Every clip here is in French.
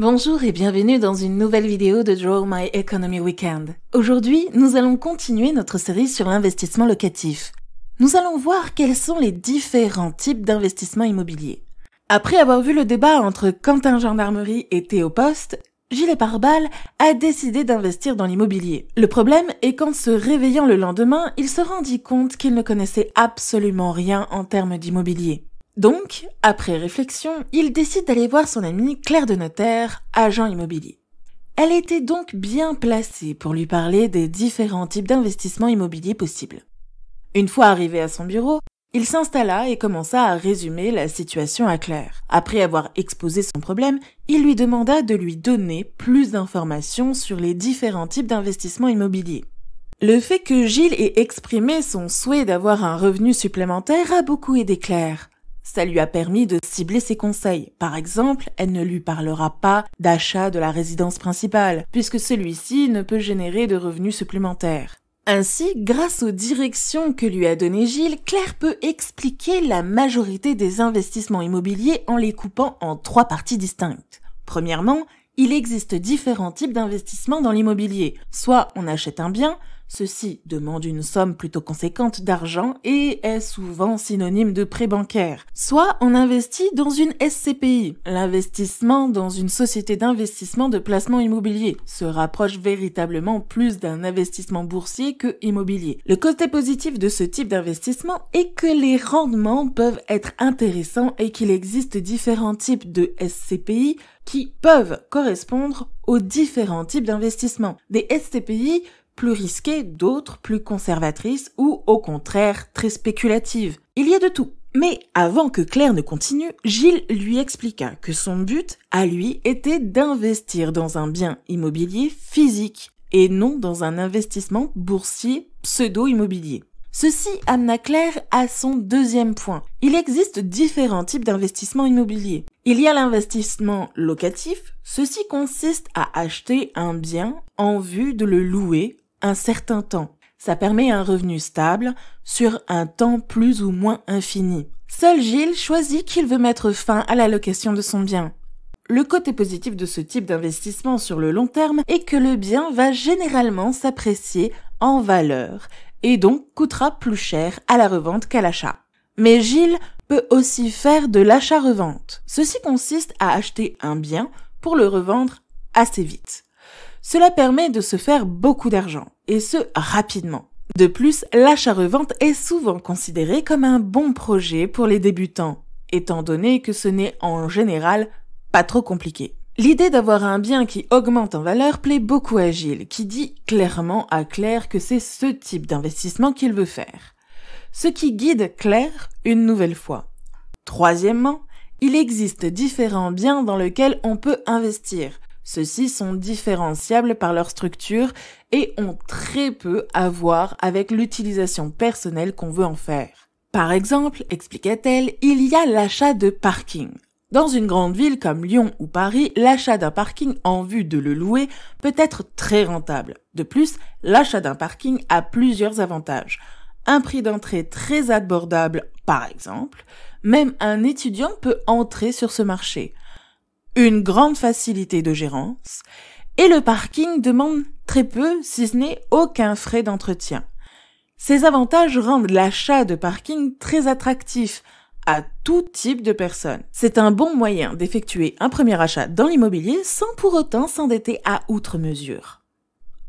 Bonjour et bienvenue dans une nouvelle vidéo de Draw My Economy Weekend. Aujourd'hui, nous allons continuer notre série sur l'investissement locatif. Nous allons voir quels sont les différents types d'investissements immobiliers. Après avoir vu le débat entre Quentin Gendarmerie et Théo Poste, Gilles Parbal a décidé d'investir dans l'immobilier. Le problème est qu'en se réveillant le lendemain, il se rendit compte qu'il ne connaissait absolument rien en termes d'immobilier. Donc, après réflexion, il décide d'aller voir son amie Claire de Notaire, agent immobilier. Elle était donc bien placée pour lui parler des différents types d'investissements immobiliers possibles. Une fois arrivé à son bureau, il s'installa et commença à résumer la situation à Claire. Après avoir exposé son problème, il lui demanda de lui donner plus d'informations sur les différents types d'investissements immobiliers. Le fait que Gilles ait exprimé son souhait d'avoir un revenu supplémentaire a beaucoup aidé Claire ça lui a permis de cibler ses conseils. Par exemple, elle ne lui parlera pas d'achat de la résidence principale, puisque celui-ci ne peut générer de revenus supplémentaires. Ainsi, grâce aux directions que lui a données Gilles, Claire peut expliquer la majorité des investissements immobiliers en les coupant en trois parties distinctes. Premièrement, il existe différents types d'investissements dans l'immobilier. Soit on achète un bien, Ceci demande une somme plutôt conséquente d'argent et est souvent synonyme de prêt bancaire. Soit on investit dans une SCPI. L'investissement dans une société d'investissement de placement immobilier se rapproche véritablement plus d'un investissement boursier que immobilier. Le côté positif de ce type d'investissement est que les rendements peuvent être intéressants et qu'il existe différents types de SCPI qui peuvent correspondre aux différents types d'investissements. Des SCPI plus risquées, d'autres plus conservatrices ou au contraire très spéculatives. Il y a de tout. Mais avant que Claire ne continue, Gilles lui expliqua que son but, à lui, était d'investir dans un bien immobilier physique et non dans un investissement boursier pseudo-immobilier. Ceci amena Claire à son deuxième point. Il existe différents types d'investissements immobiliers. Il y a l'investissement locatif. Ceci consiste à acheter un bien en vue de le louer un certain temps. Ça permet un revenu stable sur un temps plus ou moins infini. Seul Gilles choisit qu'il veut mettre fin à la location de son bien. Le côté positif de ce type d'investissement sur le long terme est que le bien va généralement s'apprécier en valeur et donc coûtera plus cher à la revente qu'à l'achat. Mais Gilles peut aussi faire de l'achat-revente. Ceci consiste à acheter un bien pour le revendre assez vite. Cela permet de se faire beaucoup d'argent et ce rapidement. De plus, l'achat-revente est souvent considéré comme un bon projet pour les débutants, étant donné que ce n'est en général pas trop compliqué. L'idée d'avoir un bien qui augmente en valeur plaît beaucoup à Gilles, qui dit clairement à Claire que c'est ce type d'investissement qu'il veut faire. Ce qui guide Claire une nouvelle fois. Troisièmement, il existe différents biens dans lesquels on peut investir, ceux-ci sont différenciables par leur structure et ont très peu à voir avec l'utilisation personnelle qu'on veut en faire. Par exemple, expliquait-elle, il y a l'achat de parking. Dans une grande ville comme Lyon ou Paris, l'achat d'un parking en vue de le louer peut être très rentable. De plus, l'achat d'un parking a plusieurs avantages. Un prix d'entrée très abordable, par exemple. Même un étudiant peut entrer sur ce marché une grande facilité de gérance, et le parking demande très peu, si ce n'est aucun frais d'entretien. Ces avantages rendent l'achat de parking très attractif à tout type de personnes. C'est un bon moyen d'effectuer un premier achat dans l'immobilier sans pour autant s'endetter à outre mesure.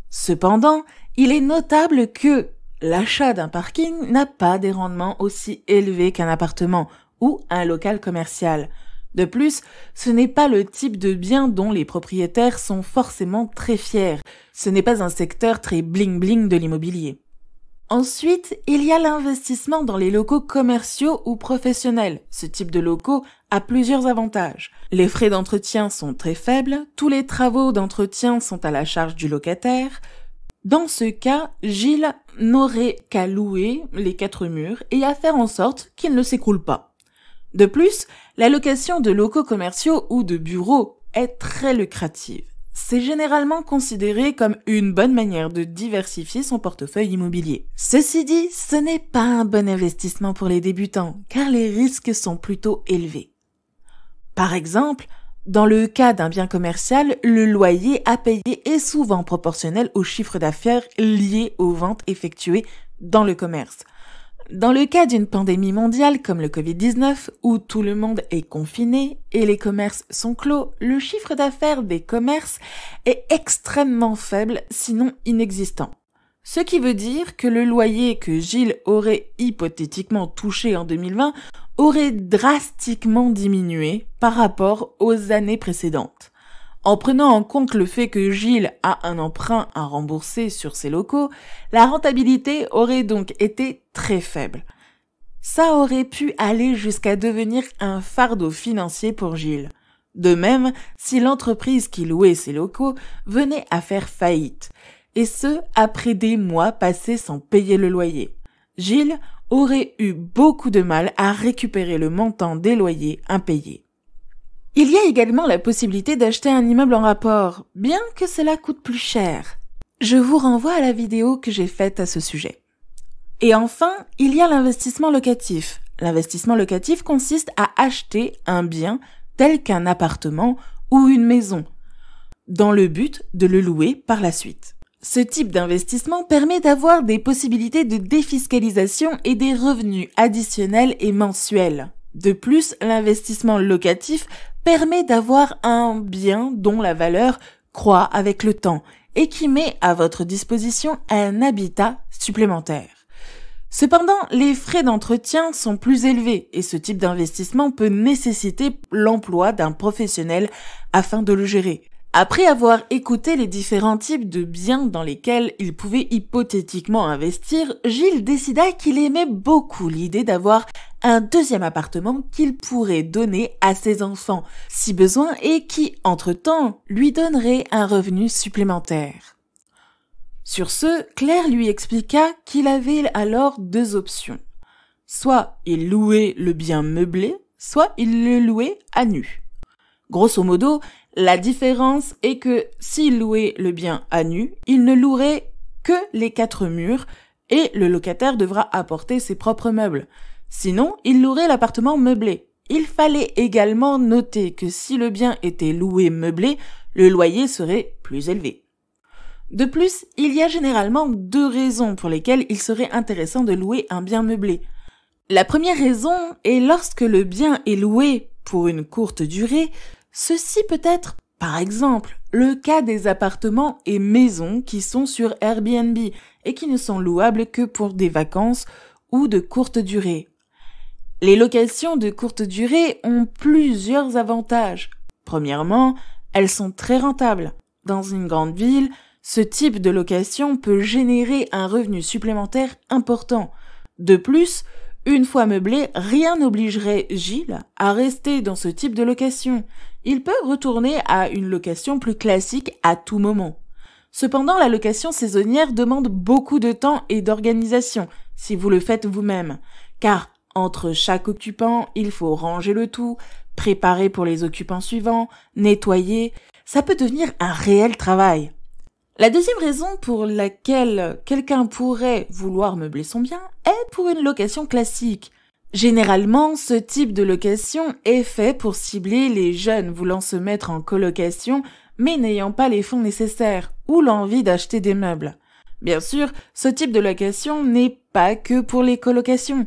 Cependant, il est notable que l'achat d'un parking n'a pas des rendements aussi élevés qu'un appartement ou un local commercial. De plus, ce n'est pas le type de bien dont les propriétaires sont forcément très fiers. Ce n'est pas un secteur très bling-bling de l'immobilier. Ensuite, il y a l'investissement dans les locaux commerciaux ou professionnels. Ce type de locaux a plusieurs avantages. Les frais d'entretien sont très faibles, tous les travaux d'entretien sont à la charge du locataire. Dans ce cas, Gilles n'aurait qu'à louer les quatre murs et à faire en sorte qu'ils ne s'écroulent pas. De plus, la location de locaux commerciaux ou de bureaux est très lucrative. C'est généralement considéré comme une bonne manière de diversifier son portefeuille immobilier. Ceci dit, ce n'est pas un bon investissement pour les débutants, car les risques sont plutôt élevés. Par exemple, dans le cas d'un bien commercial, le loyer à payer est souvent proportionnel au chiffre d'affaires lié aux ventes effectuées dans le commerce. Dans le cas d'une pandémie mondiale comme le Covid-19, où tout le monde est confiné et les commerces sont clos, le chiffre d'affaires des commerces est extrêmement faible, sinon inexistant. Ce qui veut dire que le loyer que Gilles aurait hypothétiquement touché en 2020 aurait drastiquement diminué par rapport aux années précédentes. En prenant en compte le fait que Gilles a un emprunt à rembourser sur ses locaux, la rentabilité aurait donc été très faible. Ça aurait pu aller jusqu'à devenir un fardeau financier pour Gilles. De même, si l'entreprise qui louait ses locaux venait à faire faillite, et ce, après des mois passés sans payer le loyer. Gilles aurait eu beaucoup de mal à récupérer le montant des loyers impayés. Il y a également la possibilité d'acheter un immeuble en rapport, bien que cela coûte plus cher. Je vous renvoie à la vidéo que j'ai faite à ce sujet. Et enfin, il y a l'investissement locatif. L'investissement locatif consiste à acheter un bien tel qu'un appartement ou une maison, dans le but de le louer par la suite. Ce type d'investissement permet d'avoir des possibilités de défiscalisation et des revenus additionnels et mensuels. De plus, l'investissement locatif permet d'avoir un bien dont la valeur croît avec le temps et qui met à votre disposition un habitat supplémentaire. Cependant, les frais d'entretien sont plus élevés et ce type d'investissement peut nécessiter l'emploi d'un professionnel afin de le gérer. Après avoir écouté les différents types de biens dans lesquels il pouvait hypothétiquement investir, Gilles décida qu'il aimait beaucoup l'idée d'avoir un deuxième appartement qu'il pourrait donner à ses enfants si besoin et qui, entre-temps, lui donnerait un revenu supplémentaire. Sur ce, Claire lui expliqua qu'il avait alors deux options. Soit il louait le bien meublé, soit il le louait à nu. Grosso modo, la différence est que s'il louait le bien à nu, il ne louerait que les quatre murs et le locataire devra apporter ses propres meubles. Sinon, il louerait l'appartement meublé. Il fallait également noter que si le bien était loué meublé, le loyer serait plus élevé. De plus, il y a généralement deux raisons pour lesquelles il serait intéressant de louer un bien meublé. La première raison est lorsque le bien est loué pour une courte durée, ceci peut être, par exemple, le cas des appartements et maisons qui sont sur Airbnb et qui ne sont louables que pour des vacances ou de courte durée. Les locations de courte durée ont plusieurs avantages. Premièrement, elles sont très rentables. Dans une grande ville, ce type de location peut générer un revenu supplémentaire important. De plus, une fois meublé, rien n'obligerait Gilles à rester dans ce type de location. Il peut retourner à une location plus classique à tout moment. Cependant, la location saisonnière demande beaucoup de temps et d'organisation, si vous le faites vous-même. Car entre chaque occupant, il faut ranger le tout, préparer pour les occupants suivants, nettoyer. Ça peut devenir un réel travail. La deuxième raison pour laquelle quelqu'un pourrait vouloir meubler son bien est pour une location classique. Généralement, ce type de location est fait pour cibler les jeunes voulant se mettre en colocation mais n'ayant pas les fonds nécessaires ou l'envie d'acheter des meubles. Bien sûr, ce type de location n'est pas que pour les colocations.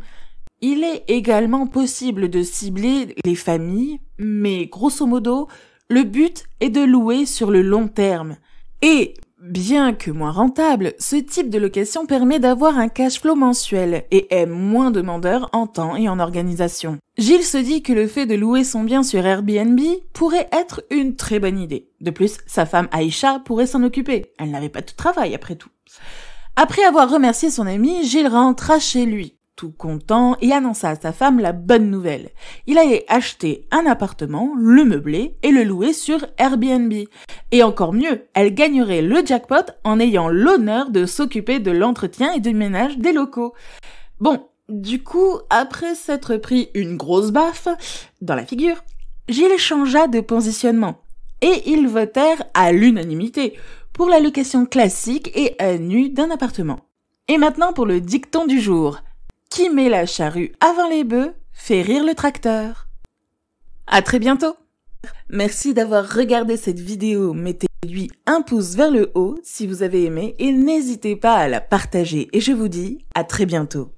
Il est également possible de cibler les familles, mais grosso modo, le but est de louer sur le long terme. Et, bien que moins rentable, ce type de location permet d'avoir un cash flow mensuel et est moins demandeur en temps et en organisation. Gilles se dit que le fait de louer son bien sur Airbnb pourrait être une très bonne idée. De plus, sa femme Aïcha pourrait s'en occuper. Elle n'avait pas de travail après tout. Après avoir remercié son ami, Gilles rentra chez lui tout content et annonça à sa femme la bonne nouvelle. Il allait acheter un appartement, le meubler et le louer sur Airbnb. Et encore mieux, elle gagnerait le jackpot en ayant l'honneur de s'occuper de l'entretien et du ménage des locaux. Bon, du coup, après s'être pris une grosse baffe dans la figure, Gilles changea de positionnement et ils votèrent à l'unanimité pour la location classique et à nu d'un appartement. Et maintenant pour le dicton du jour. Qui met la charrue avant les bœufs fait rire le tracteur. À très bientôt! Merci d'avoir regardé cette vidéo. Mettez-lui un pouce vers le haut si vous avez aimé et n'hésitez pas à la partager. Et je vous dis à très bientôt.